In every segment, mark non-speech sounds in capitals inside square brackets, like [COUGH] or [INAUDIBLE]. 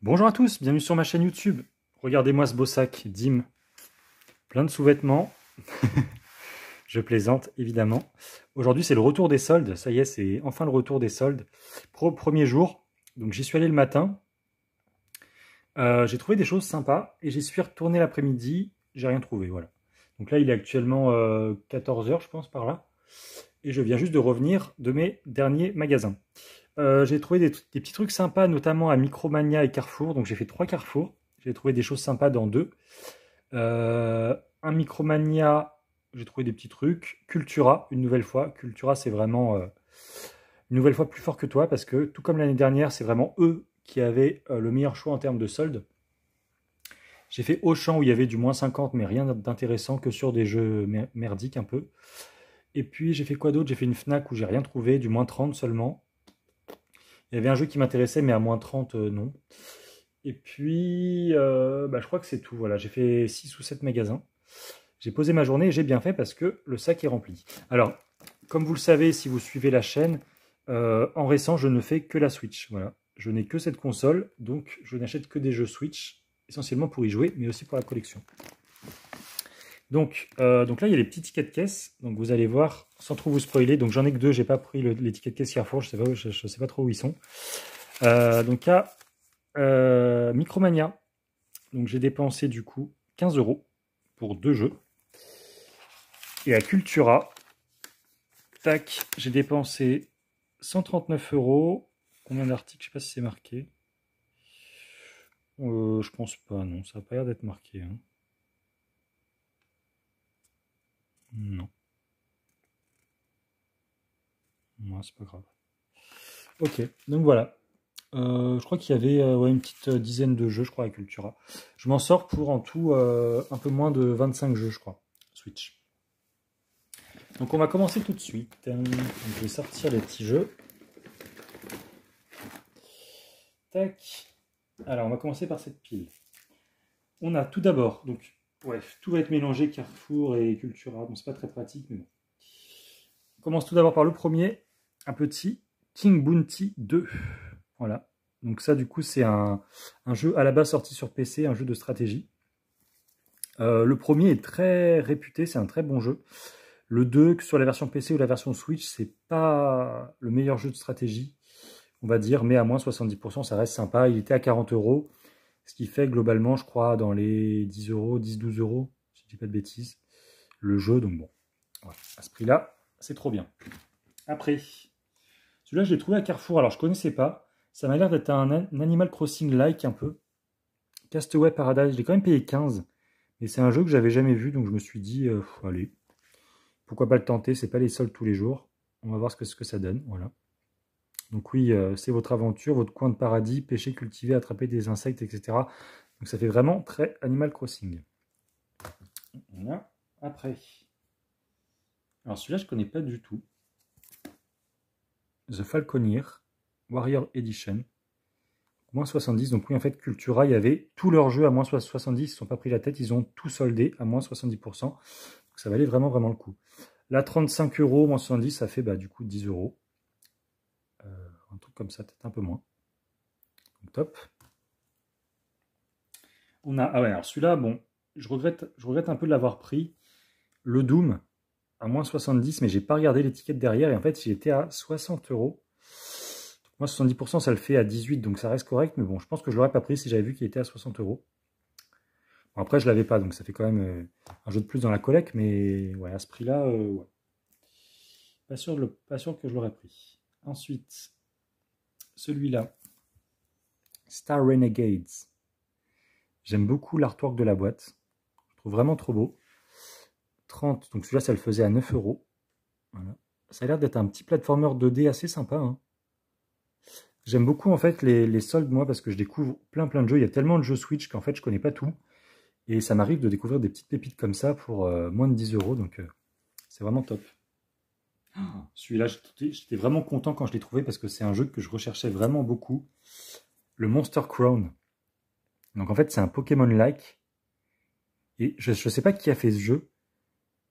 Bonjour à tous, bienvenue sur ma chaîne YouTube. Regardez-moi ce beau sac, Dim. Plein de sous-vêtements. [LAUGHS] Je plaisante, évidemment. Aujourd'hui, c'est le retour des soldes. Ça y est, c'est enfin le retour des soldes. Pro premier jour. Donc, j'y suis allé le matin. Euh, j'ai trouvé des choses sympas et j'y suis retourné l'après-midi. J'ai rien trouvé, voilà. Donc là, il est actuellement 14h, euh, je pense, par là. Et je viens juste de revenir de mes derniers magasins. Euh, j'ai trouvé des, petits trucs sympas, notamment à Micromania et Carrefour. Donc j'ai fait trois Carrefour. J'ai trouvé des choses sympas dans deux. Euh, un Micromania, j'ai trouvé des petits trucs. Cultura, une nouvelle fois. Cultura, c'est vraiment euh, une nouvelle fois plus fort que toi parce que tout comme l'année dernière, c'est vraiment eux qui avaient le meilleur choix en termes de soldes. J'ai fait Auchan où il y avait du moins 50, mais rien d'intéressant que sur des jeux merdiques un peu. Et puis j'ai fait quoi d'autre J'ai fait une Fnac où j'ai rien trouvé, du moins 30 seulement. Il y avait un jeu qui m'intéressait, mais à moins 30, euh, non. Et puis, euh, bah, je crois que c'est tout. Voilà, j'ai fait 6 ou 7 magasins. J'ai posé ma journée et j'ai bien fait parce que le sac est rempli. Alors, comme vous le savez, si vous suivez la chaîne, euh, en récent, je ne fais que la Switch. Voilà. Je n'ai que cette console, donc je n'achète que des jeux Switch, essentiellement pour y jouer, mais aussi pour la collection. Euh, donc, là, il y a les petits tickets de caisse. Donc vous allez voir, sans trop vous spoiler. Donc j'en ai que deux, j'ai pas pris l'étiquette les tickets de caisse Carrefour, je sais pas, je, je sais pas trop où ils sont. Euh, donc à euh, Micromania. Donc j'ai dépensé du coup 15 euros pour deux jeux. Et à Cultura, tac, j'ai dépensé 139 euros. Combien d'articles Je sais pas si c'est marqué. je pense pas, non, ça n'a pas l'air d'être marqué. Hein. Non. moi c'est pas grave. Ok, donc voilà. Euh, je crois qu'il y avait euh, une petite euh, dizaine de jeux, je crois, à Cultura. Je m'en sors pour en tout un peu moins de 25 jeux, je crois, Switch. Donc on va commencer tout de suite. Hein. je vais sortir les petits jeux. Tac. Alors on va commencer par cette pile. On a tout d'abord donc Bref, tout va être mélangé, Carrefour et Cultura. Bon, c'est pas très pratique, mais bon. On commence tout d'abord par le premier, un petit King Bounty 2. Voilà. Donc ça, du coup, c'est un, jeu à la base sorti sur PC, un jeu de stratégie. Euh, le premier est très réputé, c'est un très bon jeu. Le 2, que sur la version PC ou la version Switch, c'est pas le meilleur jeu de stratégie, on va dire, mais à moins 70%, ça reste sympa. Il était à 40 euros. Ce qui fait globalement, je crois, dans les 10 euros, 10-12 euros, si je dis pas de bêtises, le jeu. Donc bon, à ce prix-là, c'est trop bien. Après, celui-là, je l'ai trouvé à Carrefour. Alors, je connaissais pas. Ça m'a l'air d'être un, Animal Crossing-like un peu. Castaway Paradise, J'ai l'ai quand même payé 15. Mais c'est un jeu que j'avais jamais vu, donc je me suis dit, euh, allez, pourquoi pas le tenter, c'est pas les soldes tous les jours. On va voir ce que ça donne, voilà. Donc oui, euh, c'est votre aventure, votre coin de paradis, pêcher, cultiver, attraper des insectes, etc. Donc ça fait vraiment très Animal Crossing. On après. Alors celui-là, je connais pas du tout. The Falconeer, Warrior Edition, moins 70. Donc oui, en fait, Cultura, il y avait tous leurs jeux à moins 70. Ils ne sont pas pris la tête, ils ont tout soldé à moins 70%. Donc ça valait vraiment, vraiment le coup. Là, 35 euros, moins 70, ça fait bah, du coup 10 euros comme ça peut-être un peu moins. top. On a, ah ouais, alors celui-là, bon, je regrette, je regrette un peu de l'avoir pris. Le Doom à moins 70, mais j'ai pas regardé l'étiquette derrière. Et en fait, il était à 60 euros. Moi, 70%, ça le fait à 18, donc ça reste correct. Mais bon, je pense que je l'aurais pas pris si j'avais vu qu'il était à 60 euros. Bon, après, je l'avais pas, donc ça fait quand même euh, un jeu de plus dans la collecte. Mais ouais, à ce prix-là, euh, Pas sûr, le, pas sûr que je l'aurais pris. Ensuite, celui-là. Star Renegades. J'aime beaucoup l'artwork de la boîte. Je trouve vraiment trop beau. 30, donc celui-là, ça le faisait à 9 euros. Ça a l'air d'être un petit platformer 2D assez sympa. Hein. J'aime beaucoup en fait les, soldes, moi, parce que je découvre plein plein de jeux. Il y a tellement de jeux Switch qu'en fait, je connais pas tout. Et ça m'arrive de découvrir des petites pépites comme ça pour euh, moins de 10 euros. Donc, euh, c'est vraiment top. Oh. Celui-là, j'étais vraiment content quand je l'ai trouvé parce que c'est un jeu que je recherchais vraiment beaucoup. Le Monster Crown. Donc en fait, c'est un Pokémon-like. Et je ne sais pas qui a fait ce jeu,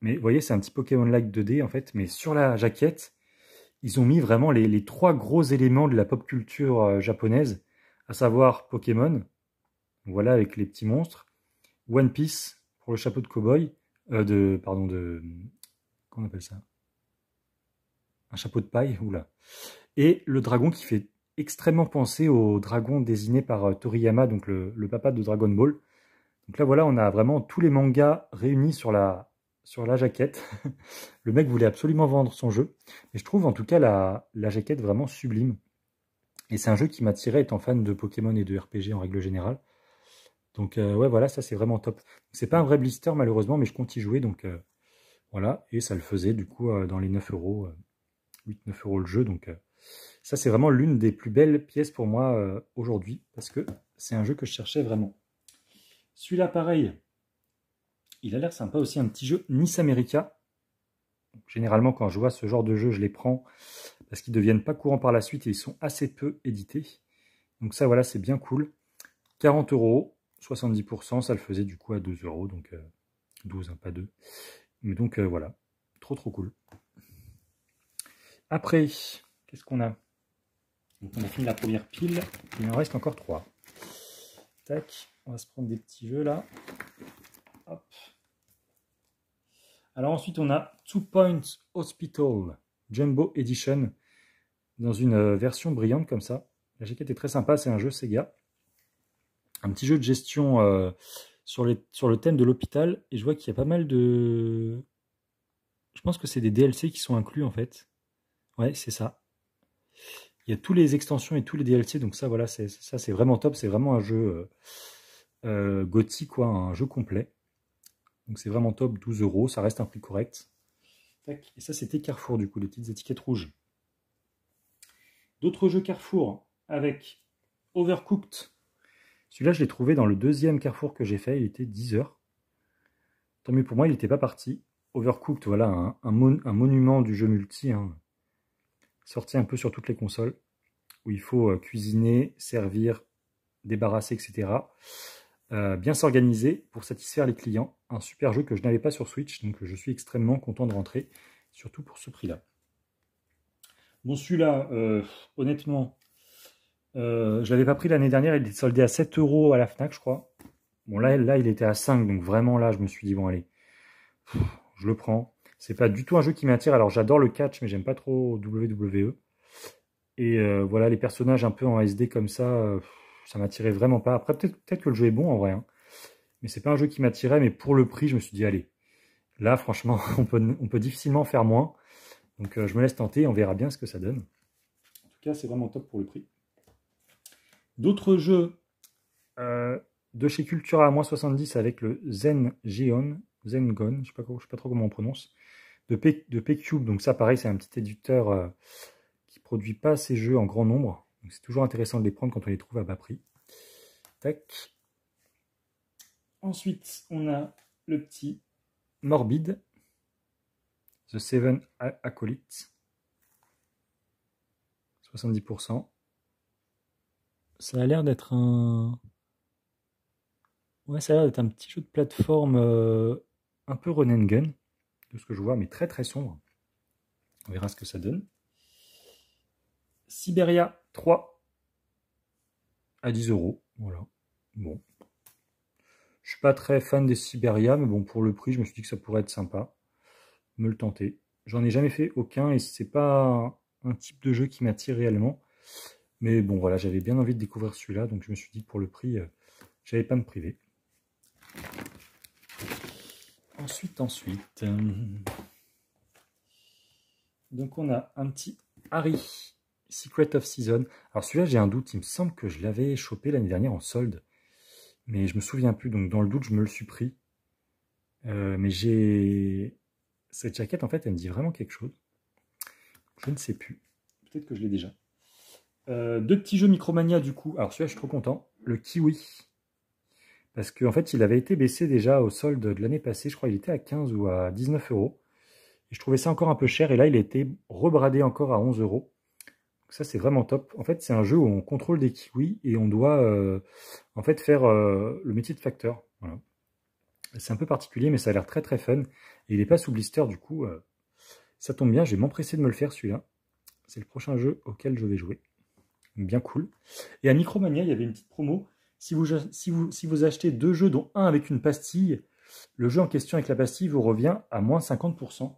mais vous voyez, c'est un petit Pokémon-like 2D en fait. Mais sur la jaquette, ils ont mis vraiment les, les trois gros éléments de la pop culture euh, japonaise, à savoir Pokémon, voilà avec les petits monstres, One Piece pour le chapeau de cowboy, euh, de pardon de comment on appelle ça un chapeau de paille, oula. Et le dragon qui fait extrêmement penser au dragon désigné par euh, Toriyama, donc le, papa de Dragon Ball. Donc là, voilà, on a vraiment tous les mangas réunis sur la, sur la jaquette. [LAUGHS] le mec voulait absolument vendre son jeu. Mais je trouve en tout cas la, jaquette vraiment sublime. Et c'est un jeu qui m'attirait étant fan de Pokémon et de RPG en règle générale. Donc euh, ouais, voilà, ça c'est vraiment top. C'est pas un vrai blister malheureusement, mais je compte y jouer, donc euh, voilà. Et ça le faisait du coup dans les 9 euros. 8-9 euros le jeu. Donc euh, ça, c'est vraiment l'une des plus belles pièces pour moi euh, aujourd'hui, parce que c'est un jeu que je cherchais vraiment. Celui-là, pareil, il a l'air sympa aussi, un petit jeu Nice America. généralement, quand je vois ce genre de jeu, je les prends, parce qu'ils deviennent pas courants par la suite, et ils sont assez peu édités. Donc ça, voilà, c'est bien cool. 40 euros, 70%, ça le faisait du coup à 2 euros, donc 12, euh, pas 2. Mais donc voilà, trop trop cool. Après, qu'est-ce qu'on a on a fini la première pile, il en reste encore trois. Tac, on va se prendre des petits jeux là. Hop. Alors ensuite on a Two Point Hospital Jumbo Edition dans une euh, version brillante comme ça. La jaquette est très sympa, c'est un jeu Sega. Un petit jeu de gestion euh, sur, sur le thème de l'hôpital. Et je vois qu'il y a pas mal de... Je pense que c'est des DLC qui sont inclus en fait. Ouais, c'est ça. Il y a tous les extensions et tous les DLC, donc ça, voilà, c'est ça, c'est vraiment top. C'est vraiment un jeu euh, euh, gothique, quoi, un jeu complet. Donc c'est vraiment top, 12 euros, ça reste un prix correct. Et ça, c'était Carrefour, du coup, les petites étiquettes rouges. D'autres jeux Carrefour avec Overcooked. Celui-là, je l'ai trouvé dans le deuxième Carrefour que j'ai fait, il était 10 heures. Tant mieux pour moi, il n'était pas parti. Overcooked, voilà, un, monument du jeu multi. Hein sorti un peu sur toutes les consoles, où il faut euh, cuisiner, servir, débarrasser, etc. Euh, bien s'organiser pour satisfaire les clients. Un super jeu que je n'avais pas sur Switch, donc je suis extrêmement content de rentrer, surtout pour ce prix-là. Bon, celui-là, euh, honnêtement, je je l'avais pas pris l'année dernière, il était soldé à 7 euros à la FNAC, je crois. Bon, là, là, il était à 5, donc vraiment, là, je me suis dit, bon, allez, je le prends. C'est pas du tout un jeu qui m'attire. Alors j'adore le catch, mais j'aime pas trop WWE. Et euh, voilà, les personnages un peu en SD comme ça, euh, ça m'attirait vraiment pas. Après, peut-être que le jeu est bon en vrai. Mais hein. Mais c'est pas un jeu qui m'attirait, mais pour le prix, je me suis dit, allez, là, franchement, [LAUGHS] on peut, difficilement faire moins. Donc euh, je me laisse tenter, on verra bien ce que ça donne. En tout cas, c'est vraiment top pour le prix. D'autres jeux de chez Cultura à moins 70 avec le Zen Geon Zengon, je ne sais, pas, trop comment on prononce, de, P, Donc ça, pareil, c'est un petit éditeur qui euh, qui produit pas ces jeux en grand nombre. c'est toujours intéressant de les prendre quand on les trouve à bas prix. Tac. Ensuite, on a le petit Morbid, The Seven Acolytes, 70%. Ça a l'air d'être un... Ouais, ça a l'air d'être un petit jeu de plateforme euh, un peu gun de ce que je vois, mais très très sombre. On verra ce que ça donne. Siberia 3 à 10 euros. Voilà. Bon. Je suis pas très fan des Siberia, mais bon, pour le prix, je me suis dit que ça pourrait être sympa. Me le tenter. J'en ai jamais fait aucun et c'est pas un type de jeu qui m'attire réellement. Mais bon, voilà, j'avais bien envie de découvrir celui-là, donc je me suis dit pour le prix, euh, j'avais pas me priver ensuite, ensuite, donc on a un petit Harry, Secret of Season. Alors celui-là, j'ai un doute, il me semble que je l'avais chopé l'année dernière en solde. Mais je me souviens plus, donc dans le doute, je me le suis pris. Euh, mais j'ai... Cette jaquette, en fait, elle me dit vraiment quelque chose. Je ne sais plus. Peut-être que je l'ai déjà. Euh, deux petits jeux Micromania, du coup. Alors celui-là, je suis trop content. Le Kiwi parce qu'en fait, il avait été baissé déjà au solde de l'année passée, je crois il était à 15 ou à 19 euros. Et je trouvais ça encore un peu cher, et là, il a été rebradé encore à 11 euros. Donc ça, c'est vraiment top. En fait, c'est un jeu où on contrôle des kiwis et on doit euh, en fait faire euh, le métier de facteur. C'est un peu particulier, mais ça a l'air très très fun. Et il n'est pas sous blister, du coup, euh, ça tombe bien, je vais m'empresser de me le faire celui-là. C'est le prochain jeu auquel je vais jouer. bien cool. Et à Micromania, il y avait une petite promo si vous, achetez deux jeux, dont un avec une pastille, le jeu en question avec la pastille vous revient à moins 50%.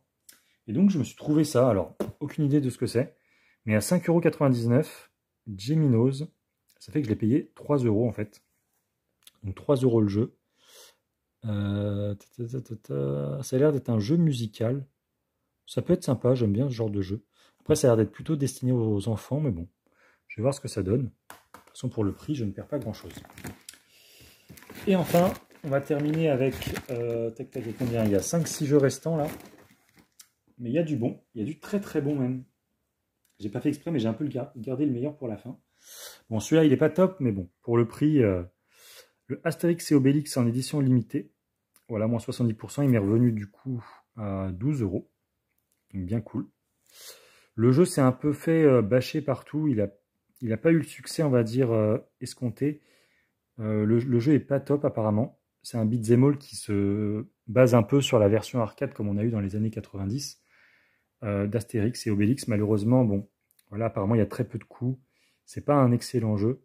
Et donc, je me suis trouvé ça. Alors, aucune idée de ce que c'est. Mais à 5,99€, Geminos, ça fait que je l'ai payé 3€ en fait. Donc 3€ le jeu. Euh, ça a l'air d'être un jeu musical. Ça peut être sympa, j'aime bien ce genre de jeu. Après, ça a l'air d'être plutôt destiné aux enfants, mais bon, je vais voir ce que ça donne toute façon, pour le prix, je ne perds pas grand-chose. Et enfin, on va terminer avec... Euh, tac, combien Il y a 5-6 jeux restants, là. Mais il y a du bon. Il y a du très, très bon, même. J'ai pas fait exprès, mais j'ai un peu le gardé le meilleur pour la fin. Bon, celui-là, il n'est pas top, mais bon, pour le prix, euh, le Astérix et Obélix en édition limitée. Voilà, moins 70%. Il m'est revenu, du coup, à 12 euros. Donc, bien cool. Le jeu s'est un peu fait euh, bâcher partout. Il a il n'a pas eu le succès, on va dire, euh, escompté. Euh, le, jeu est pas top apparemment. C'est un beat'em all qui se base un peu sur la version arcade comme on a eu dans les années 90 euh, d'Astérix et Obélix. Malheureusement, bon, voilà, apparemment il y a très peu de coups. C'est pas un excellent jeu.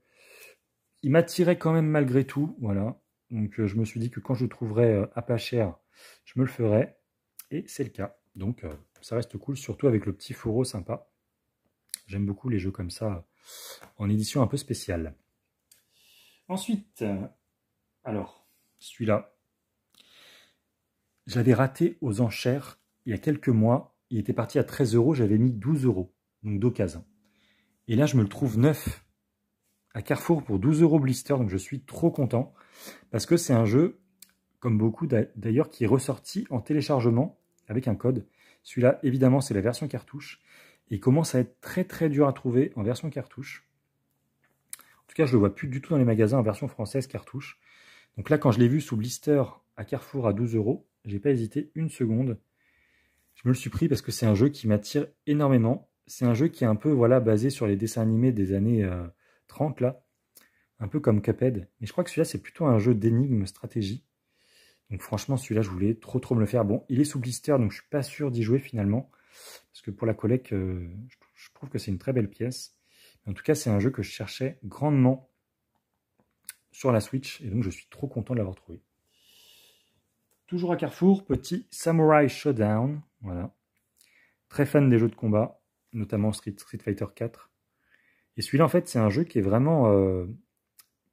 Il m'attirait quand même malgré tout, voilà. Donc je me suis dit que quand je le trouverais à pas cher, je me le ferais. Et c'est le cas. Donc ça reste cool, surtout avec le petit fourreau sympa. J'aime beaucoup les jeux comme ça, en édition un peu spéciale. Ensuite, alors, celui-là, j'avais raté aux enchères il y a quelques mois. Il était parti à 13 euros, j'avais mis 12 euros, donc d'occasion. Et là, je me le trouve neuf à Carrefour pour 12 euros blister, donc je suis trop content parce que c'est un jeu, comme beaucoup d'ailleurs, qui est ressorti en téléchargement avec un code. Celui-là, évidemment, c'est la version cartouche. Il commence à être très très dur à trouver en version cartouche. En tout cas, je le vois plus du tout dans les magasins en version française cartouche. Donc là, quand je l'ai vu sous blister à Carrefour à 12 euros, j'ai pas hésité une seconde. Je me le suis pris parce que c'est un jeu qui m'attire énormément. C'est un jeu qui est un peu voilà basé sur les dessins animés des années 30 euh, là, un peu comme Cuphead. Mais je crois que celui-là c'est plutôt un jeu d'énigme stratégie. Donc franchement celui-là je voulais trop trop me le faire. Bon, il est sous blister donc je suis pas sûr d'y jouer finalement parce que pour la collecte, euh, je trouve que c'est une très belle pièce. En tout cas, c'est un jeu que je cherchais grandement sur la Switch, et donc je suis trop content de l'avoir trouvé. Toujours à Carrefour, petit Samurai Showdown, voilà. Très fan des jeux de combat, notamment Street, Fighter 4. Et celui-là, en fait, c'est un jeu qui est vraiment, euh,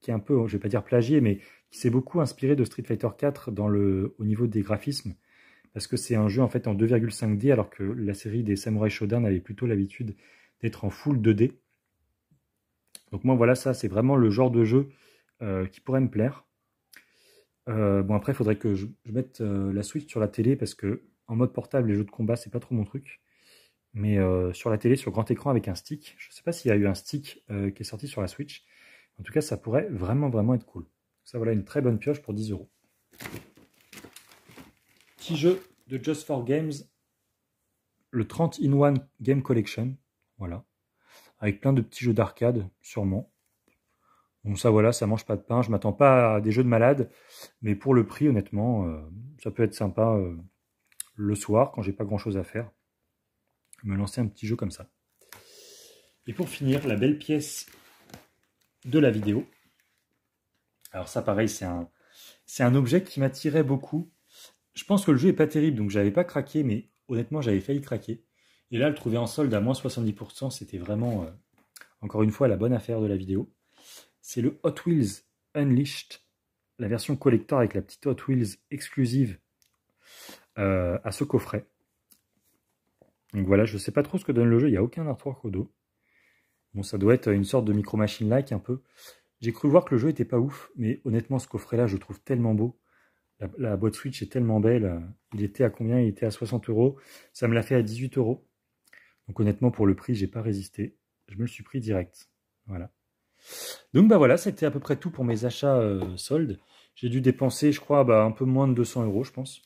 qui est un peu, je vais pas dire plagié, mais qui s'est beaucoup inspiré de Street Fighter 4 dans le, au niveau des graphismes parce que c'est un jeu en fait en 2,5D, alors que la série des Samurai Shodan avait plutôt l'habitude d'être en full 2D. Donc moi voilà, ça c'est vraiment le genre de jeu euh, qui pourrait me plaire. Euh, bon après, il faudrait que je, mette euh, la Switch sur la télé, parce que en mode portable, les jeux de combat, c'est pas trop mon truc. Mais sur la télé, sur grand écran avec un stick, je sais pas s'il y a eu un stick qui est sorti sur la Switch. En tout cas, ça pourrait vraiment, vraiment être cool. Ça, voilà une très bonne pioche pour 10 euros petit jeu de Just for Games, le 30 in 1 Game Collection, voilà, avec plein de petits jeux d'arcade, sûrement. Bon, ça voilà, ça mange pas de pain, je m'attends pas à des jeux de malade, mais pour le prix, honnêtement, euh, ça peut être sympa euh, le soir, quand j'ai pas grand chose à faire, me lancer un petit jeu comme ça. Et pour finir, la belle pièce de la vidéo. Alors ça, pareil, c'est un, c'est un objet qui m'attirait beaucoup je pense que le jeu est pas terrible, donc j'avais pas craqué, mais honnêtement, j'avais failli craquer. Et là, le trouver en solde à moins 70%, c'était vraiment, euh, encore une fois, la bonne affaire de la vidéo. C'est le Hot Wheels Unleashed, la version collector avec la petite Hot Wheels exclusive euh, à ce coffret. Donc voilà, je sais pas trop ce que donne le jeu, il n'y a aucun artwork au dos. Bon, ça doit être une sorte de micro-machine-like un peu. J'ai cru voir que le jeu était pas ouf, mais honnêtement, ce coffret-là, je le trouve tellement beau. La, boîte Switch est tellement belle. Il était à combien Il était à 60 euros. Ça me l'a fait à 18 euros. Donc honnêtement, pour le prix, j'ai pas résisté. Je me le suis pris direct. Voilà. Donc bah voilà, c'était à peu près tout pour mes achats euh, soldes. J'ai dû dépenser, je crois, bah, un peu moins de 200 euros, je pense.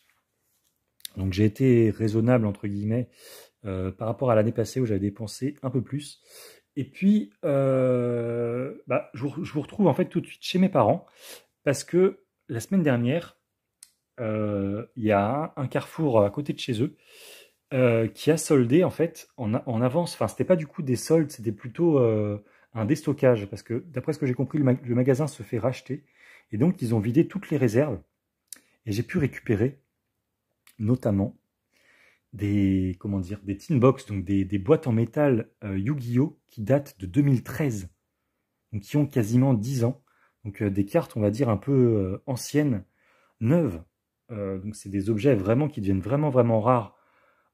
Donc j'ai été raisonnable, entre guillemets, euh, par rapport à l'année passée où j'avais dépensé un peu plus. Et puis, euh, bah, je, vous, je, vous, retrouve en fait tout de suite chez mes parents, parce que la semaine dernière, euh, il y a un, carrefour à côté de chez eux euh, qui a soldé en fait en, avance. Enfin, c'était pas du coup des soldes, c'était plutôt euh, un déstockage parce que d'après ce que j'ai compris, le, magasin se fait racheter et donc ils ont vidé toutes les réserves. Et j'ai pu récupérer notamment des comment dire des tin box, donc des, boîtes en métal Yu-Gi-Oh qui datent de 2013, donc qui ont quasiment 10 ans, donc des cartes on va dire un peu anciennes, neuves euh, donc c'est des objets vraiment qui deviennent vraiment vraiment rares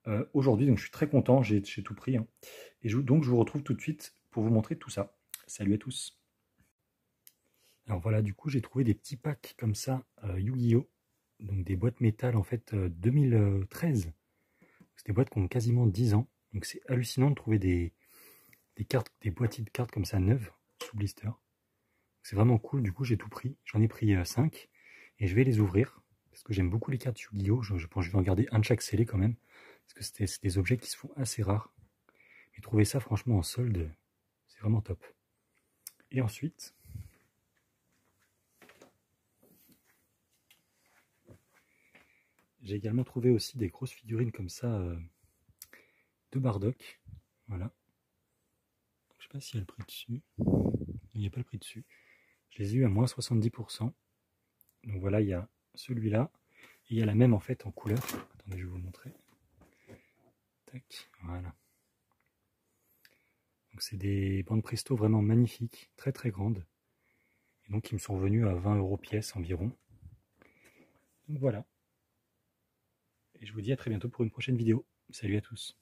euh, aujourd'hui. Donc je suis très content, j'ai tout pris. Hein. Et donc je vous retrouve tout de suite pour vous montrer tout ça. Salut à tous. Alors voilà, du coup j'ai trouvé des petits packs comme ça euh, Yu-Gi-Oh donc des boîtes métal en fait 2013. C'est des boîtes qui ont quasiment 10 ans. Donc c'est hallucinant de trouver des, des, cartes, des boîtiers de cartes comme ça neuves sous blister. C'est vraiment cool, du coup j'ai tout pris. J'en ai pris 5 et je vais les ouvrir parce que j'aime beaucoup les cartes Yu-Gi-Oh! Je, pense que je vais en garder un de chaque scellé quand même, parce que c'est des objets qui se font assez rares. Mais trouver ça franchement en solde, c'est vraiment top. Et ensuite, j'ai également trouvé aussi des grosses figurines comme ça euh, de Bardock. Voilà. Je ne sais pas s'il y a le prix dessus. Il n'y a pas le prix dessus. Je les ai eu à moins 70%. Donc voilà, il y a celui-là. Il y a la même en fait en couleur. Attendez, je vais vous le montrer. Tac, voilà. Donc c'est des bandes Presto vraiment magnifiques, très très grandes. Et donc ils me sont venus à 20 euros pièce environ. Donc voilà. Et je vous dis à très bientôt pour une prochaine vidéo. Salut à tous.